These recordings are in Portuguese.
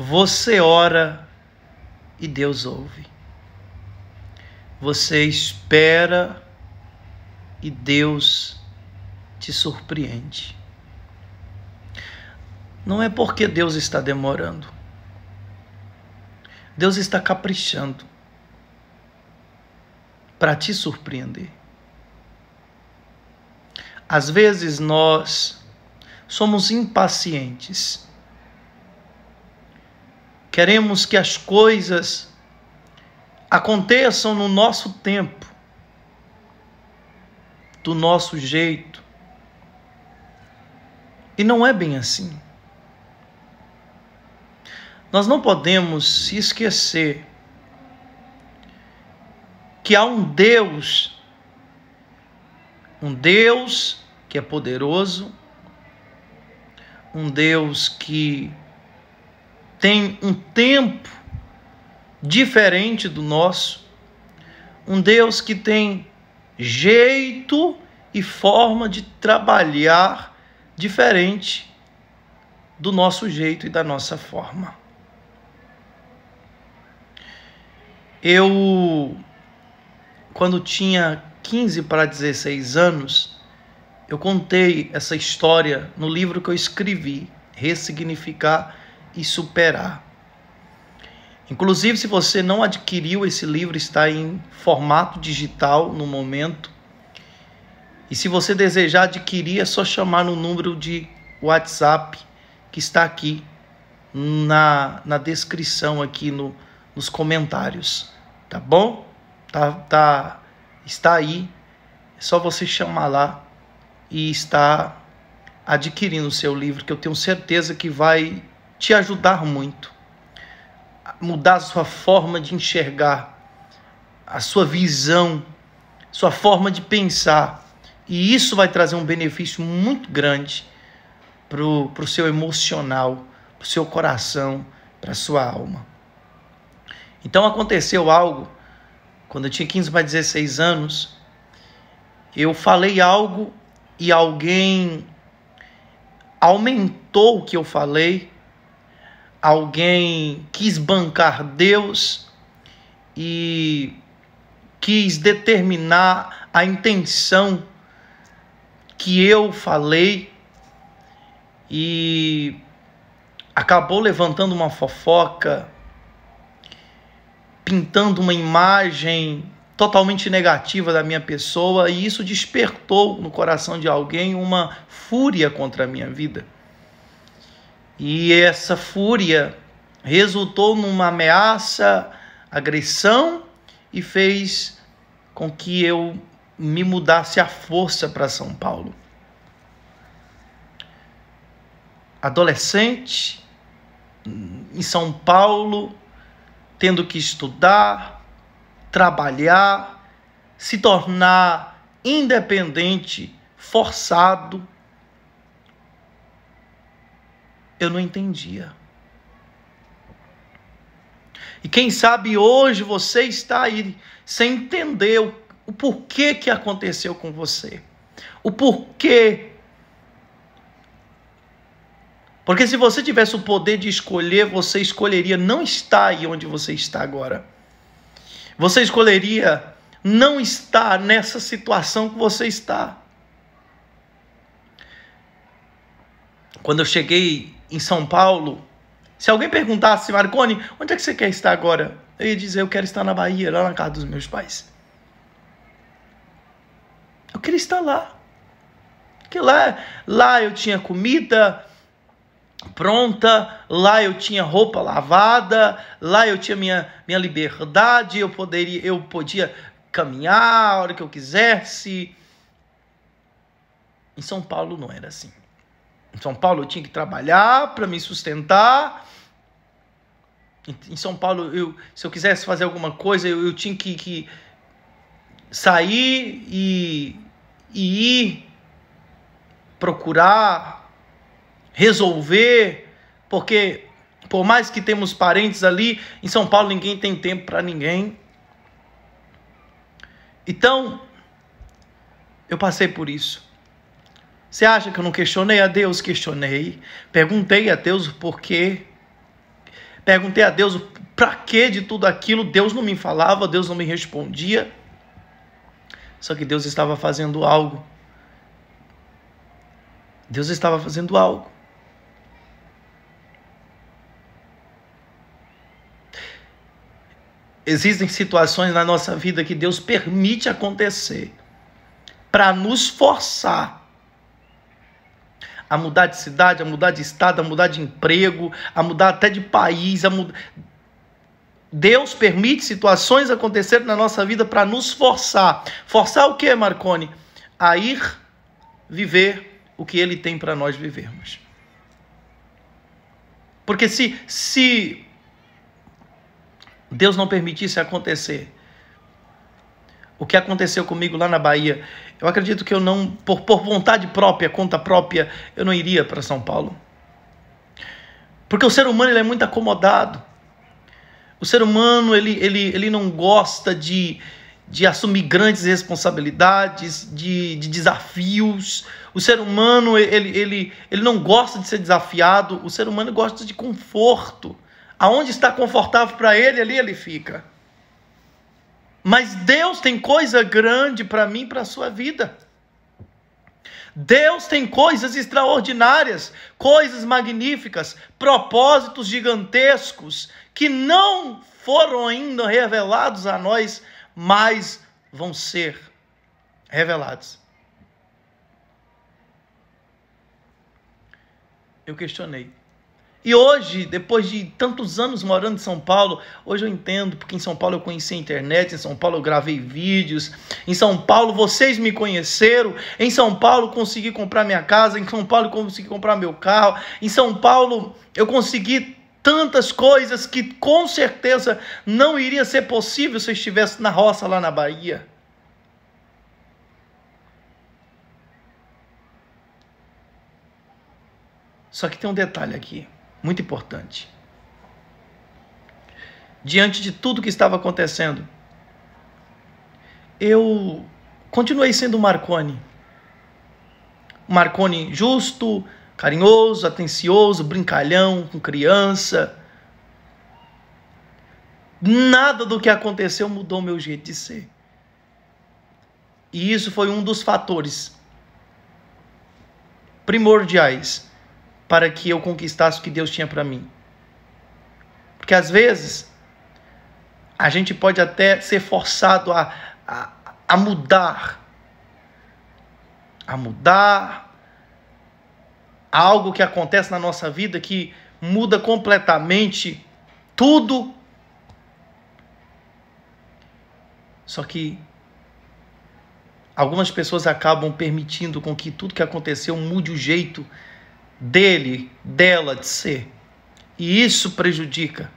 Você ora e Deus ouve. Você espera e Deus te surpreende. Não é porque Deus está demorando. Deus está caprichando para te surpreender. Às vezes nós somos impacientes Queremos que as coisas aconteçam no nosso tempo, do nosso jeito. E não é bem assim. Nós não podemos esquecer que há um Deus, um Deus que é poderoso, um Deus que tem um tempo diferente do nosso, um Deus que tem jeito e forma de trabalhar diferente do nosso jeito e da nossa forma. Eu, quando tinha 15 para 16 anos, eu contei essa história no livro que eu escrevi, Ressignificar e superar. Inclusive, se você não adquiriu esse livro, está em formato digital no momento. E se você desejar adquirir, é só chamar no número de WhatsApp que está aqui na, na descrição, aqui no, nos comentários. Tá bom? Tá, tá, está aí. É só você chamar lá e está adquirindo o seu livro, que eu tenho certeza que vai te ajudar muito a mudar a sua forma de enxergar, a sua visão, sua forma de pensar. E isso vai trazer um benefício muito grande para o seu emocional, para o seu coração, para a sua alma. Então aconteceu algo, quando eu tinha 15 para 16 anos, eu falei algo e alguém aumentou o que eu falei alguém quis bancar Deus e quis determinar a intenção que eu falei e acabou levantando uma fofoca, pintando uma imagem totalmente negativa da minha pessoa, e isso despertou no coração de alguém uma fúria contra a minha vida. E essa fúria resultou numa ameaça, agressão e fez com que eu me mudasse à força para São Paulo. Adolescente, em São Paulo, tendo que estudar, trabalhar, se tornar independente, forçado eu não entendia. E quem sabe hoje você está aí sem entender o, o porquê que aconteceu com você. O porquê. Porque se você tivesse o poder de escolher, você escolheria não estar aí onde você está agora. Você escolheria não estar nessa situação que você está. Quando eu cheguei em São Paulo, se alguém perguntasse, Marconi, onde é que você quer estar agora? Eu ia dizer, eu quero estar na Bahia, lá na casa dos meus pais. Eu queria estar lá. Porque lá, lá eu tinha comida pronta, lá eu tinha roupa lavada, lá eu tinha minha, minha liberdade, eu poderia, eu podia caminhar a hora que eu quisesse. Em São Paulo não era assim. Em São Paulo eu tinha que trabalhar para me sustentar. Em São Paulo, eu, se eu quisesse fazer alguma coisa, eu, eu tinha que, que sair e, e ir procurar resolver, porque por mais que temos parentes ali, em São Paulo ninguém tem tempo para ninguém. Então, eu passei por isso. Você acha que eu não questionei a Deus? Questionei. Perguntei a Deus o porquê. Perguntei a Deus o para que de tudo aquilo. Deus não me falava, Deus não me respondia. Só que Deus estava fazendo algo. Deus estava fazendo algo. Existem situações na nossa vida que Deus permite acontecer para nos forçar a mudar de cidade, a mudar de estado, a mudar de emprego, a mudar até de país. Mud... Deus permite situações acontecerem na nossa vida para nos forçar. Forçar o que, Marconi? A ir viver o que Ele tem para nós vivermos. Porque se, se Deus não permitisse acontecer o que aconteceu comigo lá na Bahia. Eu acredito que eu não, por, por vontade própria, conta própria, eu não iria para São Paulo. Porque o ser humano ele é muito acomodado. O ser humano ele, ele, ele não gosta de, de assumir grandes responsabilidades, de, de desafios. O ser humano ele, ele, ele não gosta de ser desafiado. O ser humano gosta de conforto. Aonde está confortável para ele, ali ele fica. Mas Deus tem coisa grande para mim, para a sua vida. Deus tem coisas extraordinárias, coisas magníficas, propósitos gigantescos que não foram ainda revelados a nós, mas vão ser revelados. Eu questionei. E hoje, depois de tantos anos morando em São Paulo, hoje eu entendo, porque em São Paulo eu conheci a internet, em São Paulo eu gravei vídeos, em São Paulo vocês me conheceram, em São Paulo consegui comprar minha casa, em São Paulo consegui comprar meu carro, em São Paulo eu consegui tantas coisas que com certeza não iria ser possível se eu estivesse na roça lá na Bahia. Só que tem um detalhe aqui muito importante. Diante de tudo que estava acontecendo, eu continuei sendo Marconi. Marconi justo, carinhoso, atencioso, brincalhão com criança. Nada do que aconteceu mudou meu jeito de ser. E isso foi um dos fatores primordiais para que eu conquistasse o que Deus tinha para mim. Porque às vezes a gente pode até ser forçado a, a, a mudar, a mudar algo que acontece na nossa vida que muda completamente tudo. Só que algumas pessoas acabam permitindo com que tudo que aconteceu mude o jeito dele, dela, de ser. E isso prejudica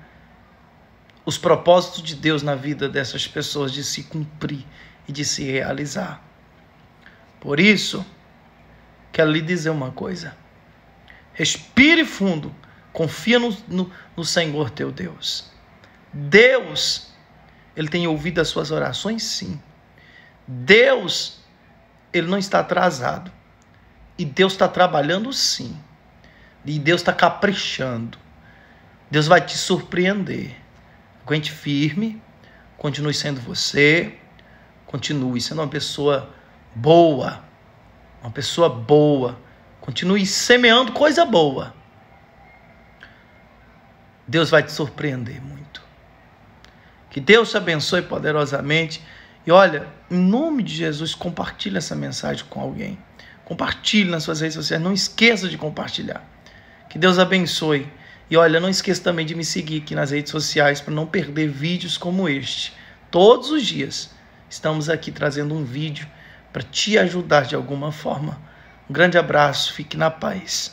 os propósitos de Deus na vida dessas pessoas de se cumprir e de se realizar. Por isso, quero lhe dizer uma coisa. Respire fundo, confia no, no, no Senhor teu Deus. Deus, Ele tem ouvido as suas orações, sim. Deus, Ele não está atrasado. E Deus está trabalhando, sim. E Deus está caprichando. Deus vai te surpreender. Aguente firme, continue sendo você, continue sendo uma pessoa boa, uma pessoa boa, continue semeando coisa boa. Deus vai te surpreender muito. Que Deus te abençoe poderosamente. E olha, em nome de Jesus, compartilhe essa mensagem com alguém. Compartilhe nas suas redes sociais. Não esqueça de compartilhar. Que Deus abençoe. E olha, não esqueça também de me seguir aqui nas redes sociais para não perder vídeos como este. Todos os dias estamos aqui trazendo um vídeo para te ajudar de alguma forma. Um grande abraço, fique na paz.